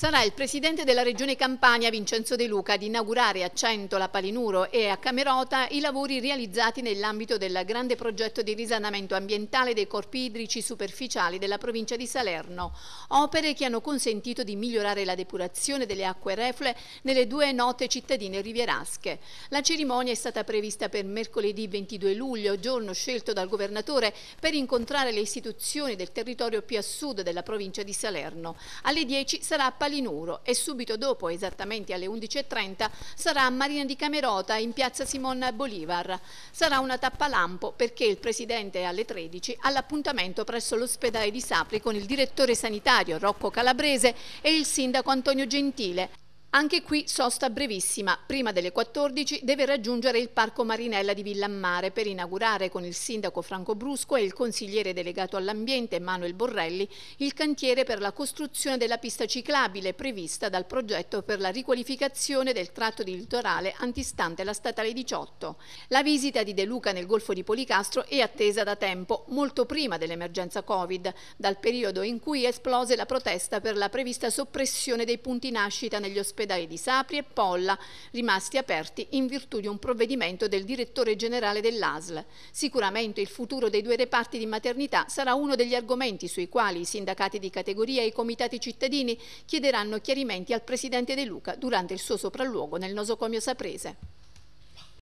Sarà il presidente della regione Campania Vincenzo De Luca ad inaugurare a Centola, Palinuro e a Camerota i lavori realizzati nell'ambito del grande progetto di risanamento ambientale dei corpi idrici superficiali della provincia di Salerno, opere che hanno consentito di migliorare la depurazione delle acque reflue nelle due note cittadine rivierasche. La cerimonia è stata prevista per mercoledì 22 luglio, giorno scelto dal governatore per incontrare le istituzioni del territorio più a sud della provincia di Salerno. Alle 10 sarà a Palinuro Palinuro e subito dopo, esattamente alle 11.30, sarà a Marina di Camerota in piazza Simon Bolivar. Sarà una tappa lampo perché il Presidente alle 13 ha l'appuntamento presso l'ospedale di Sapri con il direttore sanitario Rocco Calabrese e il sindaco Antonio Gentile. Anche qui sosta brevissima, prima delle 14 deve raggiungere il Parco Marinella di Villammare per inaugurare con il sindaco Franco Brusco e il consigliere delegato all'ambiente Manuel Borrelli il cantiere per la costruzione della pista ciclabile prevista dal progetto per la riqualificazione del tratto di litorale antistante la statale 18. La visita di De Luca nel Golfo di Policastro è attesa da tempo, molto prima dell'emergenza Covid, dal periodo in cui esplose la protesta per la prevista soppressione dei punti nascita negli ospedali ospedali di Sapri e Polla, rimasti aperti in virtù di un provvedimento del direttore generale dell'ASL. Sicuramente il futuro dei due reparti di maternità sarà uno degli argomenti sui quali i sindacati di categoria e i comitati cittadini chiederanno chiarimenti al Presidente De Luca durante il suo sopralluogo nel nosocomio saprese.